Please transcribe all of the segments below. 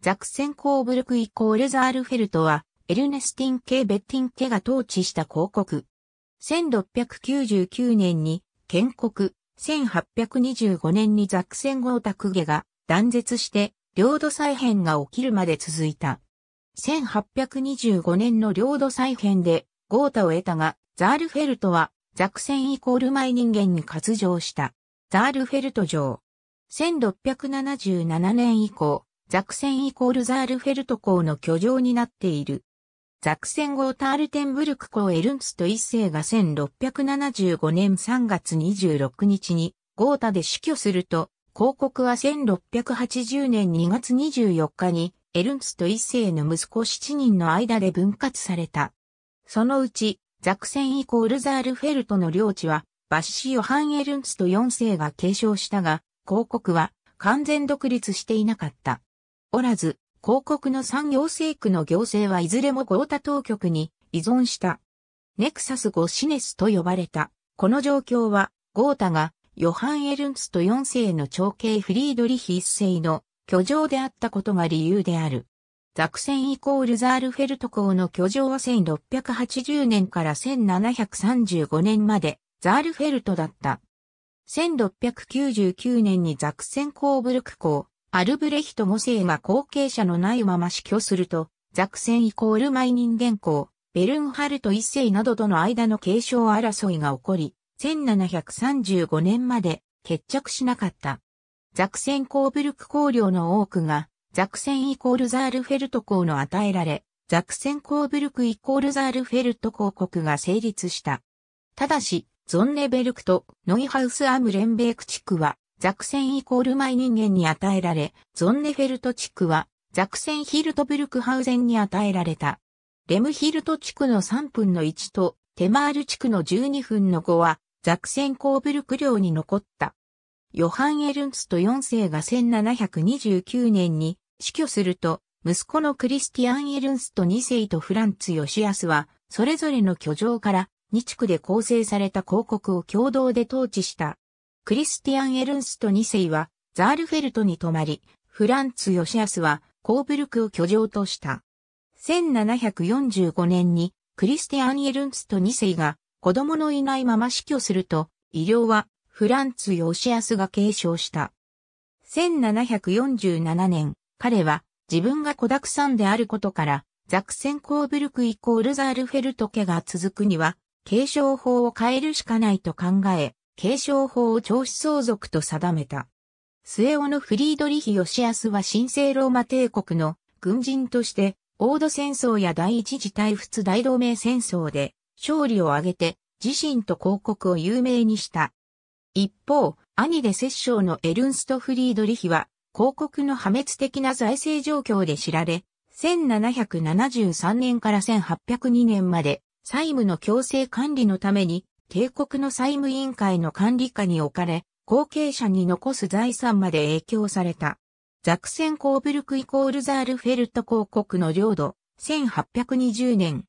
ザクセンコーブルクイコールザールフェルトは、エルネスティン系ベッティン家が統治した広告。1699年に建国、1825年にザクセンゴータクゲが断絶して、領土再編が起きるまで続いた。1825年の領土再編でゴータを得たが、ザールフェルトはザクセンイコールマイ人間に割譲した。ザールフェルト城。1677年以降、ザクセンイコールザールフェルト校の居城になっている。ザクセン号タールテンブルク校エルンスト一世が1675年3月26日にゴータで死去すると、広告は1680年2月24日にエルンスト一世の息子7人の間で分割された。そのうち、ザクセンイコールザールフェルトの領地は、バッシヨハン・エルンスト4世が継承したが、広告は完全独立していなかった。おらず、広告の産業政区の行政はいずれもゴータ当局に依存した。ネクサスゴシネスと呼ばれた。この状況は、ゴータがヨハン・エルンツと4世の長兄フリードリヒ一世の居城であったことが理由である。ザクセンイコールザールフェルト公の居城は1680年から1735年までザールフェルトだった。1699年にザクセンコーブルク公、アルブレヒト5世が後継者のないまま死去すると、ザクセンイコールマイニン元公、ベルンハルト1世などとの間の継承争いが起こり、1735年まで決着しなかった。ザクセンコーブルク公領の多くが、ザクセンイコールザールフェルト公の与えられ、ザクセンコーブルクイコールザールフェルト公国が成立した。ただし、ゾンネベルクとノイハウスアムレンベーク地区はザクセンイコールマイ人間に与えられ、ゾンネフェルト地区は、ザクセンヒルトブルクハウゼンに与えられた。レムヒルト地区の3分の1と、テマール地区の12分の5は、ザクセンコーブルク領に残った。ヨハン・エルンツと4世が1729年に死去すると、息子のクリスティアン・エルンスと2世とフランツ・ヨシアスは、それぞれの居城から2地区で構成された公国を共同で統治した。クリスティアン・エルンスト2世は、ザールフェルトに泊まり、フランツ・ヨシアスは、コーブルクを居城とした。1745年に、クリスティアン・エルンスト2世が、子供のいないまま死去すると、医療は、フランツ・ヨシアスが継承した。1747年、彼は、自分が子沢山であることから、ザクセン・コーブルクイコールザールフェルト家が続くには、継承法を変えるしかないと考え、継承法を長子相続と定めた。末尾のフリードリヒ・ヨシアスは神聖ローマ帝国の軍人として、オード戦争や第一次大仏大同盟戦争で勝利を挙げて自身と広告を有名にした。一方、兄で摂政のエルンスト・フリードリヒは、広告の破滅的な財政状況で知られ、1773年から1802年まで債務の強制管理のために帝国の債務委員会の管理下に置かれ、後継者に残す財産まで影響された。ザクセンコーブルクイコールザールフェルト公国の領土、1820年。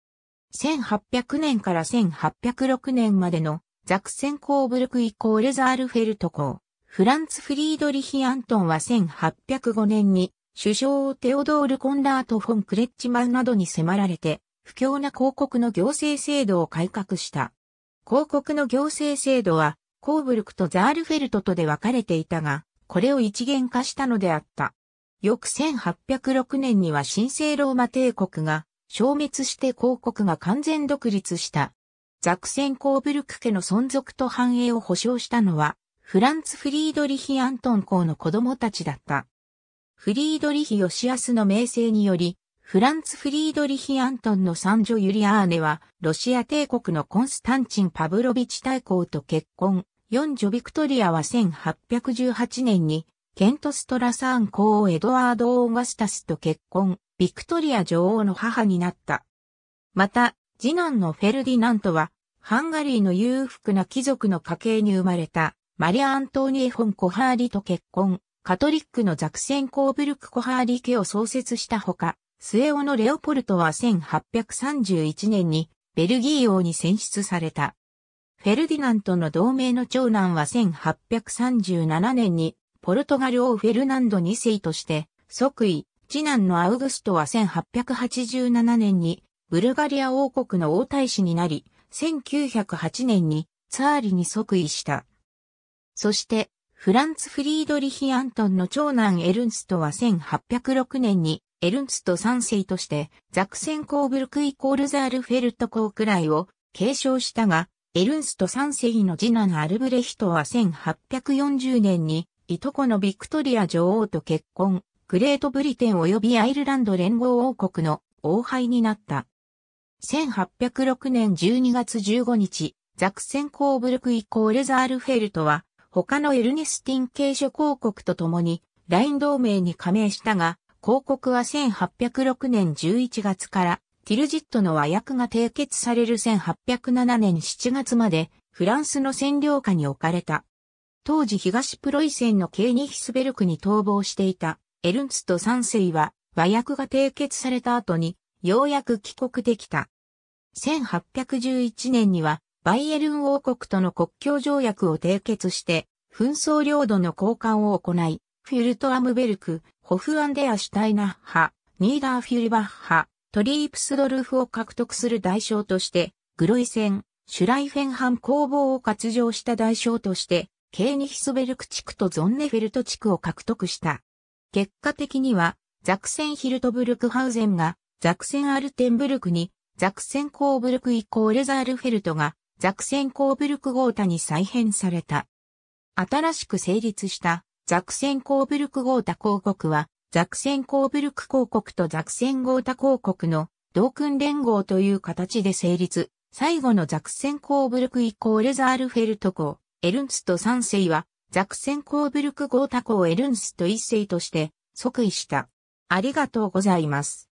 1800年から1806年までのザクセンコーブルクイコールザールフェルト公。フランツ・フリードリヒ・アントンは1805年に首相テオドール・コンラート・フォン・クレッチマンなどに迫られて、不況な広告の行政制度を改革した。広告の行政制度は、コーブルクとザールフェルトとで分かれていたが、これを一元化したのであった。翌1806年には神聖ローマ帝国が消滅して広告が完全独立した。ザクセン・コーブルク家の存続と繁栄を保障したのは、フランツ・フリードリヒ・アントン公の子供たちだった。フリードリヒ・ヨシアスの名声により、フランツ・フリードリヒ・アントンの三女ユリアーネは、ロシア帝国のコンスタンチン・パブロビチ大公と結婚。四女ビクトリアは1818年に、ケント・ストラサーン公エドワード・オーガスタスと結婚、ビクトリア女王の母になった。また、次男のフェルディナントは、ハンガリーの裕福な貴族の家系に生まれた、マリア・アントーニエ・フォン・コハーリと結婚、カトリックのザクセン・コーブルク・コハーリ家を創設したほか、末尾のレオポルトは1831年にベルギー王に選出された。フェルディナントの同盟の長男は1837年にポルトガル王フェルナンド2世として即位、次男のアウグストは1887年にブルガリア王国の王太子になり、1908年にツァーリに即位した。そして、フランツ・フリードリヒ・アントンの長男エルンストは1806年にエルンスト3世として、ザクセンコーブルクイコールザールフェルト公くらいを継承したが、エルンスト3世の次男アルブレヒトは1840年に、いとこのビクトリア女王と結婚、グレートブリテン及びアイルランド連合王国の王廃になった。1806年12月15日、ザクセンコーブルクイコールザールフェルトは、他のエルネスティン系諸公国と共に、ライン同盟に加盟したが、広告は1806年11月からティルジットの和訳が締結される1807年7月までフランスの占領下に置かれた。当時東プロイセンのケーニヒスベルクに逃亡していたエルンツと三世は和訳が締結された後にようやく帰国できた。1811年にはバイエルン王国との国境条約を締結して紛争領土の交換を行い、フィルトアムベルク、ホフアンデア・シュタイナッハ、ニーダー・フュルバッハ、トリープスドルフを獲得する代償として、グロイセン、シュライフェンハン工房を割用した代償として、ケーニヒスベルク地区とゾンネフェルト地区を獲得した。結果的には、ザクセンヒルトブルクハウゼンが、ザクセンアルテンブルクに、ザクセンコーブルクイコールザールフェルトが、ザクセンコーブルクゴータに再編された。新しく成立したザクセンコーブルクゴータ公国は、ザクセンコーブルク公国とザクセンゴータ公国の同訓連合という形で成立。最後のザクセンコーブルク以降レザールフェルト公、エルンスト3世は、ザクセンコーブルクゴータ公エルンスト1世として即位した。ありがとうございます。